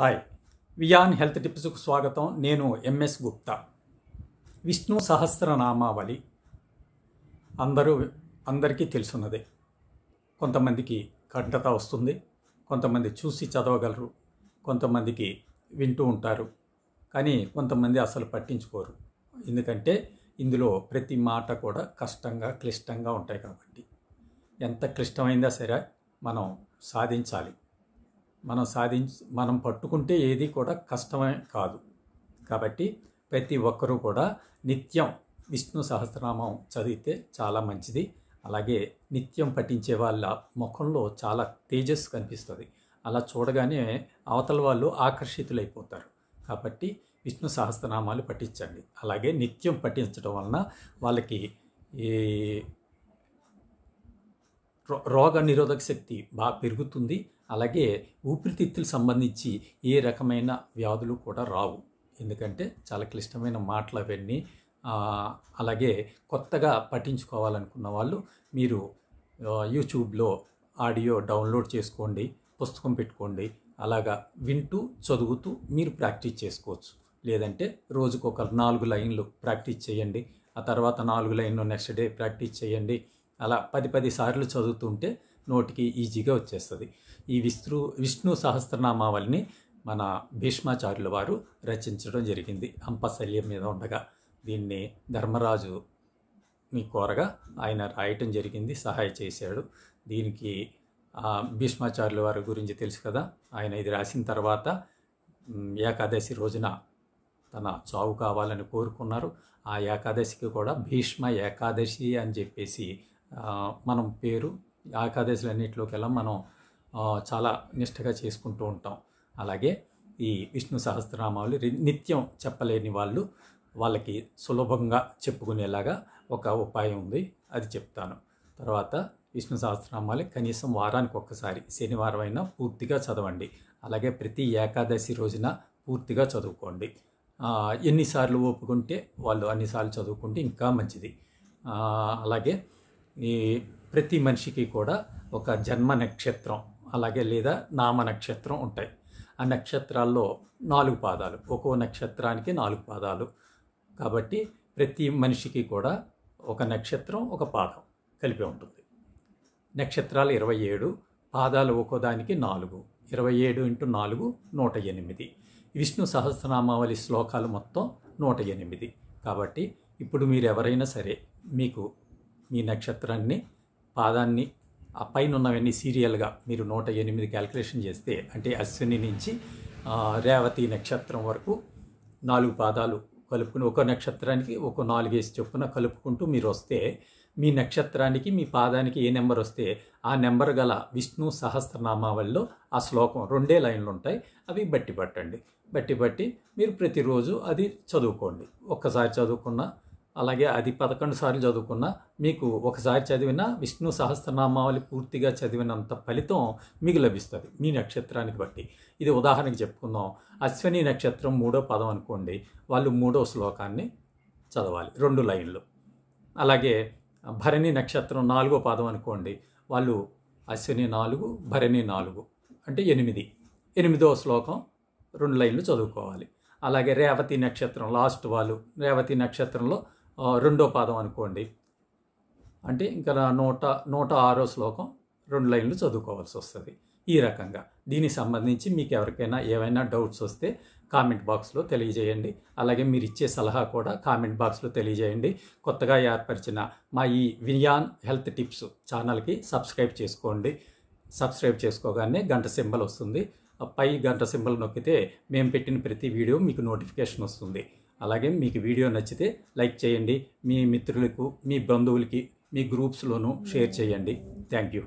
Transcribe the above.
hi Wiaan health టిప్స్కు స్వాగతం నేను MS Gupta Vishnu సహస్రనామావళి అందరూ అందరికీ తెలుసున్నదే కొంతమందికి కంటత వస్తుంది కొంతమంది చూసి చదవగలరు కొంతమందికి వింటూ ఉంటారు కానీ కొంతమంది అసలు పట్టించుకోరు ఎందుకంటే ఇందులో ప్రతి మాట కూడా కష్టంగా క్లిష్టంగా ఉంటాయి కాబట్టి ఎంత క్లిష్టమైందా సరే మనం సాధించాలి మనం సాధించి మనం పట్టుకుంటే ఏది కూడా కష్టమే కాదు కాబట్టి ప్రతి ఒక్కరూ కూడా నిత్యం విష్ణు సహస్రనామం చదివితే చాలా మంచిది అలాగే నిత్యం పఠించే వాళ్ళ ముఖంలో చాలా తేజస్సు కనిపిస్తుంది అలా చూడగానే అవతల వాళ్ళు ఆకర్షితులైపోతారు కాబట్టి విష్ణు సహస్రనామాలు పఠించండి అలాగే నిత్యం పఠించడం వలన వాళ్ళకి ఈ రోగ నిరోధక శక్తి బాగా పెరుగుతుంది అలాగే ఊపిరితిత్తులు సంబంధించి ఏ రకమైన వ్యాధులు కూడా రావు ఎందుకంటే చాలా క్లిష్టమైన మాటలు అవన్నీ అలాగే కొత్తగా పట్టించుకోవాలనుకున్న వాళ్ళు మీరు యూట్యూబ్లో ఆడియో డౌన్లోడ్ చేసుకోండి పుస్తకం పెట్టుకోండి అలాగా వింటూ చదువుతూ మీరు ప్రాక్టీస్ చేసుకోవచ్చు లేదంటే రోజుకు ఒక నాలుగు లైన్లు ప్రాక్టీస్ చేయండి ఆ తర్వాత నాలుగు లైన్లు నెక్స్ట్ డే ప్రాక్టీస్ చేయండి అలా పది పది సార్లు చదువుతుంటే నోటికి ఈజీగా వచ్చేస్తుంది ఈ విస్తృ విష్ణు సహస్రనామావళిని మన భీష్మాచార్యుల వారు రచించడం జరిగింది అంపశల్యం మీద ఉండగా దీన్ని ధర్మరాజు మీ కోరగా ఆయన రాయటం జరిగింది సహాయ చేశాడు దీనికి భీష్మాచార్యుల వారి గురించి తెలుసు కదా ఆయన ఇది రాసిన తర్వాత ఏకాదశి రోజున తన చావు కావాలని కోరుకున్నారు ఆ ఏకాదశికి కూడా భీష్మ ఏకాదశి అని చెప్పేసి మనం పేరు ఆకాదశులన్నింటిలోకెల్లా మనం చాలా నిష్ఠగా చేసుకుంటూ ఉంటాం అలాగే ఈ విష్ణు సహస్రనామాలు నిత్యం చెప్పలేని వాళ్ళు వాళ్ళకి సులభంగా చెప్పుకునేలాగా ఒక ఉపాయం ఉంది అది చెప్తాను తర్వాత విష్ణు సహస్రనామాలు కనీసం వారానికి ఒక్కసారి శనివారం అయినా పూర్తిగా చదవండి అలాగే ప్రతి ఏకాదశి రోజున పూర్తిగా చదువుకోండి ఎన్నిసార్లు ఒప్పుకుంటే వాళ్ళు అన్నిసార్లు చదువుకుంటే ఇంకా మంచిది అలాగే ఈ ప్రతి మనిషికి కూడా ఒక జన్మ నక్షత్రం అలాగే లేదా నామ నక్షత్రం ఉంటాయి ఆ నక్షత్రాల్లో నాలుగు పాదాలు ఒక్కో నక్షత్రానికి నాలుగు పాదాలు కాబట్టి ప్రతి మనిషికి కూడా ఒక నక్షత్రం ఒక పాదం కలిపి ఉంటుంది నక్షత్రాలు ఇరవై ఏడు పాదాలు ఒక్కోదానికి నాలుగు ఇరవై ఏడు ఇంటూ నాలుగు నూట ఎనిమిది విష్ణు సహస్రనామావళి శ్లోకాలు మొత్తం నూట ఎనిమిది కాబట్టి ఇప్పుడు మీరు ఎవరైనా సరే మీకు మీ నక్షత్రాన్ని పాదాన్ని ఆ పైన ఉన్నవన్నీ సీరియల్గా మీరు నూట ఎనిమిది క్యాలిక్యులేషన్ చేస్తే అంటే అశ్విని నుంచి రేవతి నక్షత్రం వరకు నాలుగు పాదాలు కలుపుకుని ఒక నక్షత్రానికి ఒక నాలుగేసి చొప్పున కలుపుకుంటూ మీరు వస్తే మీ నక్షత్రానికి మీ పాదానికి ఏ నెంబర్ వస్తే ఆ నెంబర్ గల విష్ణు సహస్రనామావళిలో ఆ శ్లోకం రెండే లైన్లు ఉంటాయి అవి బట్టి పట్టండి బట్టి పట్టి మీరు ప్రతిరోజు అది చదువుకోండి ఒక్కసారి చదువుకున్న అలాగే అది పదకొండు సార్లు చదువుకున్నా మీకు ఒకసారి చదివిన విష్ణు సహస్రనామావళి పూర్తిగా చదివినంత ఫలితం మీకు లభిస్తుంది మీ నక్షత్రానికి బట్టి ఇది ఉదాహరణకి చెప్పుకుందాం అశ్విని నక్షత్రం మూడో పదం అనుకోండి వాళ్ళు మూడో శ్లోకాన్ని చదవాలి రెండు లైన్లు అలాగే భరణి నక్షత్రం నాలుగో పదం అనుకోండి వాళ్ళు అశ్విని నాలుగు భరణి నాలుగు అంటే ఎనిమిది ఎనిమిదో శ్లోకం రెండు లైన్లు చదువుకోవాలి అలాగే రేవతి నక్షత్రం లాస్ట్ వాళ్ళు రేవతి నక్షత్రంలో రెండో పాదం అనుకోండి అంటే ఇంకా నూట నూట ఆరో శ్లోకం రెండు లైన్లు చదువుకోవాల్సి వస్తుంది ఈ రకంగా దీనికి సంబంధించి మీకు ఎవరికైనా ఏవైనా డౌట్స్ వస్తే కామెంట్ బాక్స్లో తెలియజేయండి అలాగే మీరు ఇచ్చే సలహా కూడా కామెంట్ బాక్స్లో తెలియజేయండి కొత్తగా ఏర్పరిచిన మా ఈ వియాన్ హెల్త్ టిప్స్ ఛానల్కి సబ్స్క్రైబ్ చేసుకోండి సబ్స్క్రైబ్ చేసుకోగానే గంట సింబల్ వస్తుంది పై గంట సింబల్ నొక్కితే మేము పెట్టిన ప్రతి వీడియో మీకు నోటిఫికేషన్ వస్తుంది అలాగే మీకు వీడియో నచ్చితే లైక్ చేయండి మీ మిత్రులకు మీ బంధువులకి మీ గ్రూప్స్లోనూ షేర్ చేయండి థ్యాంక్ యూ